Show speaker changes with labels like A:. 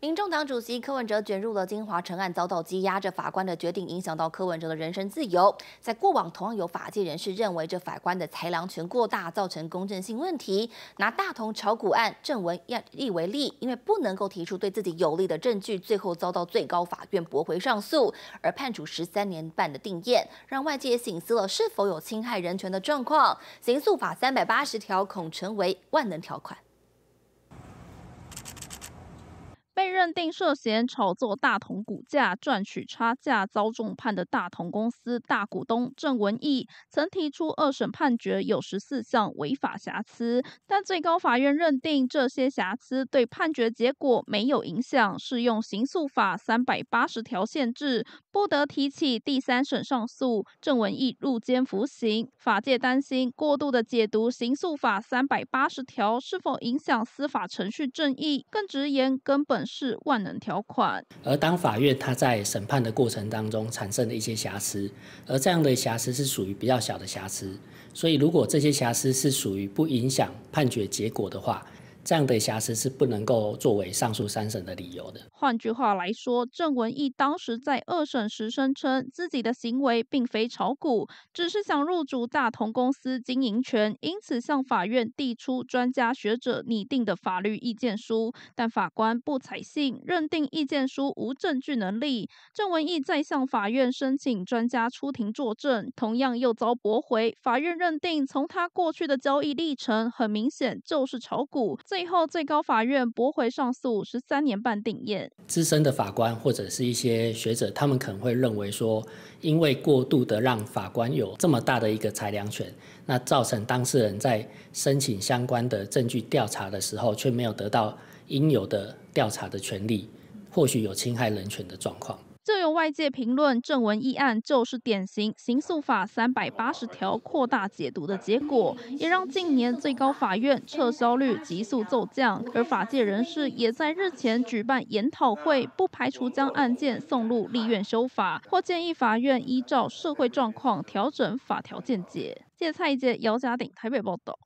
A: 民众党主席柯文哲卷入了京华城案，遭到羁押，这法官的决定影响到柯文哲的人身自由。在过往，同样有法界人士认为这法官的裁量权过大，造成公正性问题。拿大同炒股案郑文亚一为例，因为不能够提出对自己有利的证据，最后遭到最高法院驳回上诉，而判处十三年半的定谳，让外界醒思了是否有侵害人权的状况。刑诉法三百八十条恐成为万能条款。
B: 认定涉嫌炒作大同股价赚取差价遭重判的大同公司大股东郑文义曾提出二审判决有十四项违法瑕疵，但最高法院认定这些瑕疵对判决结果没有影响，适用刑诉法三百八十条限制不得提起第三审上诉。郑文义入监服刑，法界担心过度的解读刑诉法三百八十条是否影响司法程序正义，更直言根本是。是万能条款，
C: 而当法院它在审判的过程当中产生了一些瑕疵，而这样的瑕疵是属于比较小的瑕疵，所以如果这些瑕疵是属于不影响判决结果的话。这样的瑕疵是不能够作为上诉三审的理由的。
B: 换句话来说，郑文义当时在二审时声称自己的行为并非炒股，只是想入主大同公司经营权，因此向法院递出专家学者拟定的法律意见书，但法官不采信，认定意见书无证据能力。郑文义再向法院申请专家出庭作证，同样又遭驳回。法院认定，从他过去的交易历程，很明显就是炒股。最后，最高法院驳回上诉，十三年半定谳。
C: 资深的法官或者是一些学者，他们可能会认为说，因为过度的让法官有这么大的一个裁量权，那造成当事人在申请相关的证据调查的时候，却没有得到应有的调查的权利，或许有侵害人权的状况。
B: 就有外界评论，正文议案就是典型刑诉法三百八十条扩大解读的结果，也让近年最高法院撤销率急速骤降。而法界人士也在日前举办研讨会，不排除将案件送入立院修法，或建议法院依照社会状况调整法条见解。谢蔡杰、姚嘉鼎，台北报道。